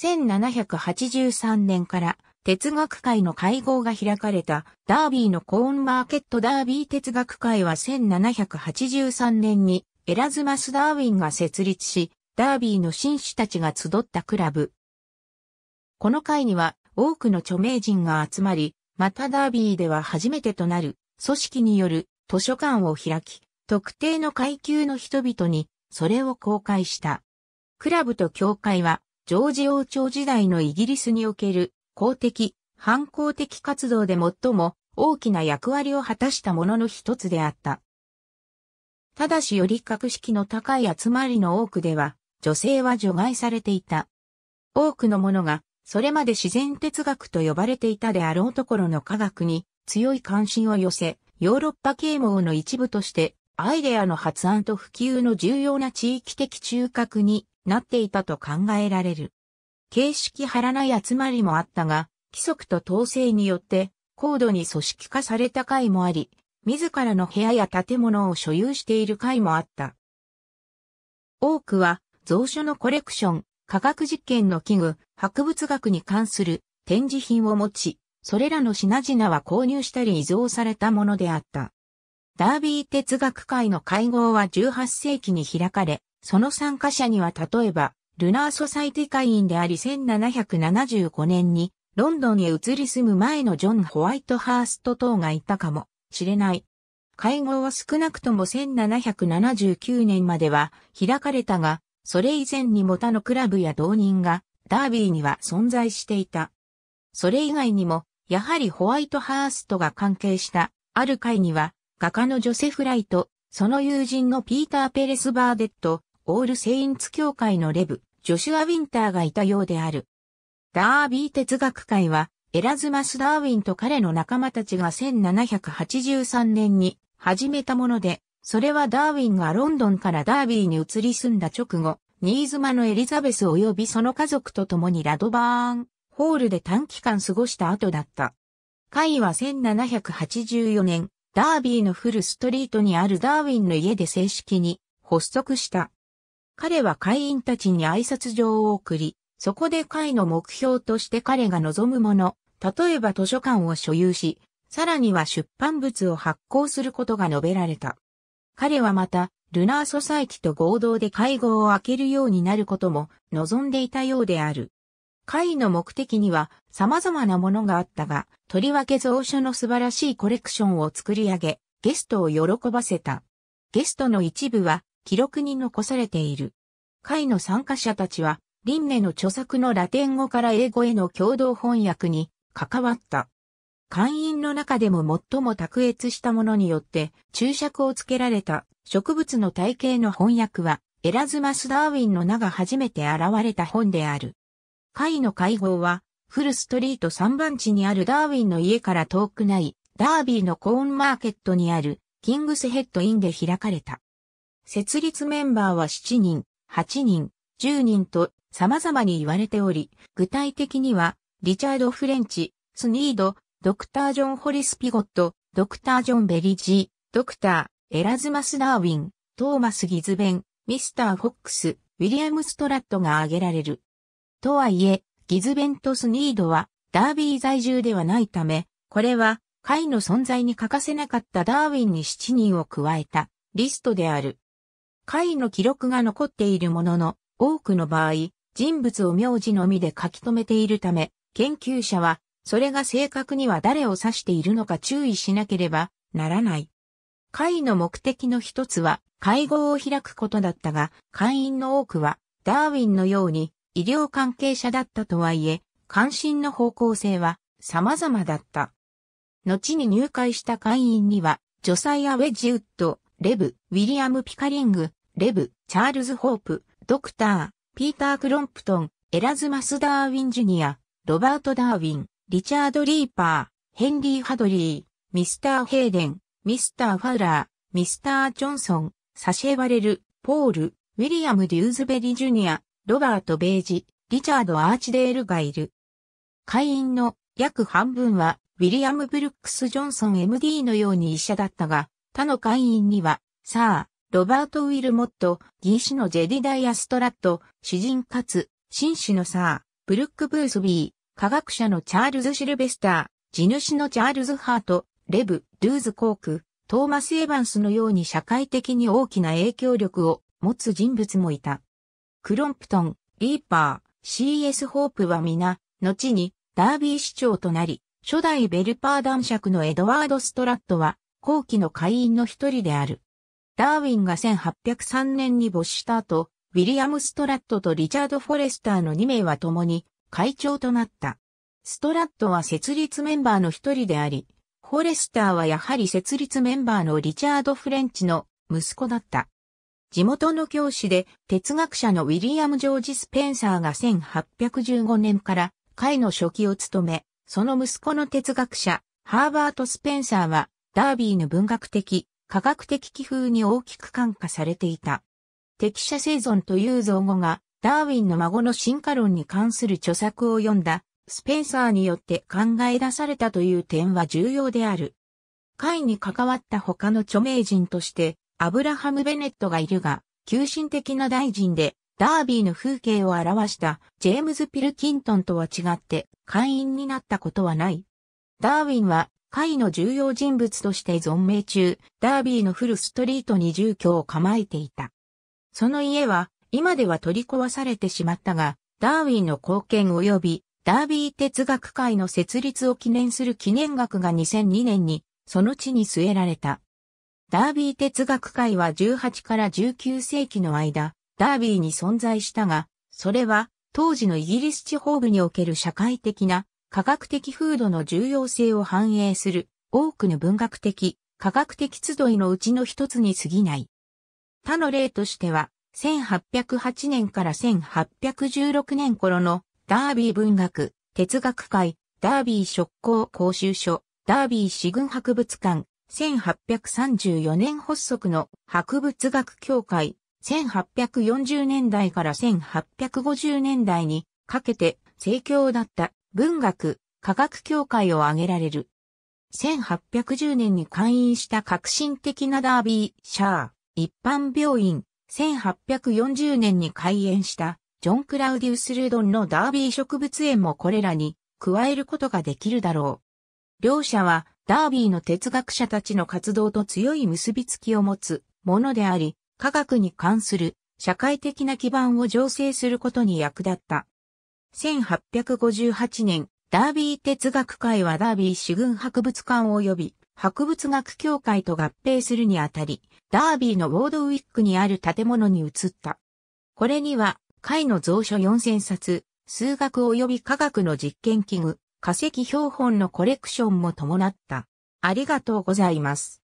1783年から哲学会の会合が開かれたダービーのコーンマーケットダービー哲学会は1783年にエラズマス・ダーウィンが設立し、ダービーの紳士たちが集ったクラブ。この会には多くの著名人が集まり、またダービーでは初めてとなる組織による図書館を開き、特定の階級の人々にそれを公開した。クラブと教会はジョージ王朝時代のイギリスにおける公的、反抗的活動で最も大きな役割を果たしたものの一つであった。ただしより格式の高い集まりの多くでは、女性は除外されていた。多くのものが、それまで自然哲学と呼ばれていたであろうところの科学に強い関心を寄せ、ヨーロッパ啓蒙の一部として、アイデアの発案と普及の重要な地域的中核になっていたと考えられる。形式張らない集まりもあったが、規則と統制によって高度に組織化された会もあり、自らの部屋や建物を所有している会もあった。多くは蔵書のコレクション、科学実験の器具、博物学に関する展示品を持ち、それらの品々は購入したり依贈されたものであった。ダービー哲学会の会合は18世紀に開かれ、その参加者には例えば、ルナーソサイティ会員であり1775年にロンドンへ移り住む前のジョン・ホワイトハースト等がいたかもしれない。会合は少なくとも1779年までは開かれたが、それ以前にも他のクラブや同人がダービーには存在していた。それ以外にも、やはりホワイトハーストが関係したある会には、画家のジョセフ・ライト、その友人のピーター・ペレス・バーデット、オールセインツ協会のレブ、ジョシュア・ウィンターがいたようである。ダービー哲学会は、エラズマス・ダーウィンと彼の仲間たちが1783年に始めたもので、それはダーウィンがロンドンからダービーに移り住んだ直後、新妻のエリザベス及びその家族と共にラドバーン、ホールで短期間過ごした後だった。会は1784年、ダービーのフルストリートにあるダーウィンの家で正式に発足した。彼は会員たちに挨拶状を送り、そこで会の目標として彼が望むもの、例えば図書館を所有し、さらには出版物を発行することが述べられた。彼はまた、ルナーソサイティと合同で会合を開けるようになることも望んでいたようである。会の目的には様々なものがあったが、とりわけ蔵書の素晴らしいコレクションを作り上げ、ゲストを喜ばせた。ゲストの一部は記録に残されている。会の参加者たちは、リンネの著作のラテン語から英語への共同翻訳に関わった。会員の中でも最も卓越したものによって注釈をつけられた植物の体系の翻訳はエラズマス・ダーウィンの名が初めて現れた本である。会の会合はフルストリート3番地にあるダーウィンの家から遠くないダービーのコーンマーケットにあるキングスヘッドインで開かれた。設立メンバーは7人、8人、10人と様々に言われており、具体的には、リチャード・フレンチ、スニード、ドクター・ジョン・ホリス・ピゴット、ドクター・ジョン・ベリジー、ドクター、エラズマス・ダーウィン、トーマス・ギズベン、ミスター・フォックス、ウィリアム・ストラットが挙げられる。とはいえ、ギズベンとスニードは、ダービー在住ではないため、これは、会の存在に欠かせなかったダーウィンに7人を加えた、リストである。会の記録が残っているものの、多くの場合、人物を名字のみで書き留めているため、研究者は、それが正確には誰を指しているのか注意しなければならない。会の目的の一つは、会合を開くことだったが、会員の多くは、ダーウィンのように医療関係者だったとはいえ、関心の方向性は様々だった。後に入会した会員には、ジョサイア・ウェジウッド、レブ、ウィリアム・ピカリング、レブ、チャールズ・ホープ、ドクター、ピーター・クロンプトン、エラズマス・ダーウィン・ジュニア、ロバート・ダーウィン、リチャード・リーパー、ヘンリー・ハドリー、ミスター・ヘイデン、ミスター・ファウラー、ミスター・ジョンソン、サシェ・ワレル、ポール、ウィリアム・デューズベリ・ー・ジュニア、ロバート・ベージ、リチャード・アーチデールがいる。会員の約半分は、ウィリアム・ブルックス・ジョンソン MD のように医者だったが、他の会員には、サロバート・ウィルモット、義士のジェディダイア・ストラット、詩人かつ、紳士のサー、ブルック・ブースビー、科学者のチャールズ・シルベスター、地主のチャールズ・ハート、レブ、ルーズ・コーク、トーマス・エヴァンスのように社会的に大きな影響力を持つ人物もいた。クロンプトン、リーパー、C.S. ホープは皆、後にダービー市長となり、初代ベルパー男爵のエドワード・ストラットは、後期の会員の一人である。ダーウィンが1803年に没した後、ウィリアム・ストラットとリチャード・フォレスターの2名は共に会長となった。ストラットは設立メンバーの一人であり、フォレスターはやはり設立メンバーのリチャード・フレンチの息子だった。地元の教師で哲学者のウィリアム・ジョージ・スペンサーが1815年から会の初期を務め、その息子の哲学者、ハーバート・スペンサーは、ダービーの文学的、科学的気風に大きく感化されていた。適者生存という造語が、ダーウィンの孫の進化論に関する著作を読んだ、スペンサーによって考え出されたという点は重要である。会に関わった他の著名人として、アブラハム・ベネットがいるが、急進的な大臣で、ダービーの風景を表したジェームズ・ピルキントンとは違って会員になったことはない。ダーウィンは会の重要人物として存命中、ダービーのフルストリートに住居を構えていた。その家は、今では取り壊されてしまったが、ダーウィンの貢献及び、ダービー哲学会の設立を記念する記念学が2002年に、その地に据えられた。ダービー哲学会は18から19世紀の間、ダービーに存在したが、それは、当時のイギリス地方部における社会的な科学的風土の重要性を反映する多くの文学的、科学的集いのうちの一つに過ぎない。他の例としては、1808年から1816年頃のダービー文学、哲学会、ダービー職工講習所、ダービー市軍博物館、1834年発足の博物学協会、1840年代から1850年代にかけて盛況だった文学、科学協会を挙げられる。1810年に会員した革新的なダービー、シャー、一般病院、1840年に開園したジョン・クラウディウス・ルードンのダービー植物園もこれらに加えることができるだろう。両者はダービーの哲学者たちの活動と強い結びつきを持つものであり、科学に関する社会的な基盤を醸成することに役立った。1858年、ダービー哲学会はダービー主軍博物館及び博物学協会と合併するにあたり、ダービーのウォードウィックにある建物に移った。これには、会の蔵書4000冊、数学及び科学の実験器具、化石標本のコレクションも伴った。ありがとうございます。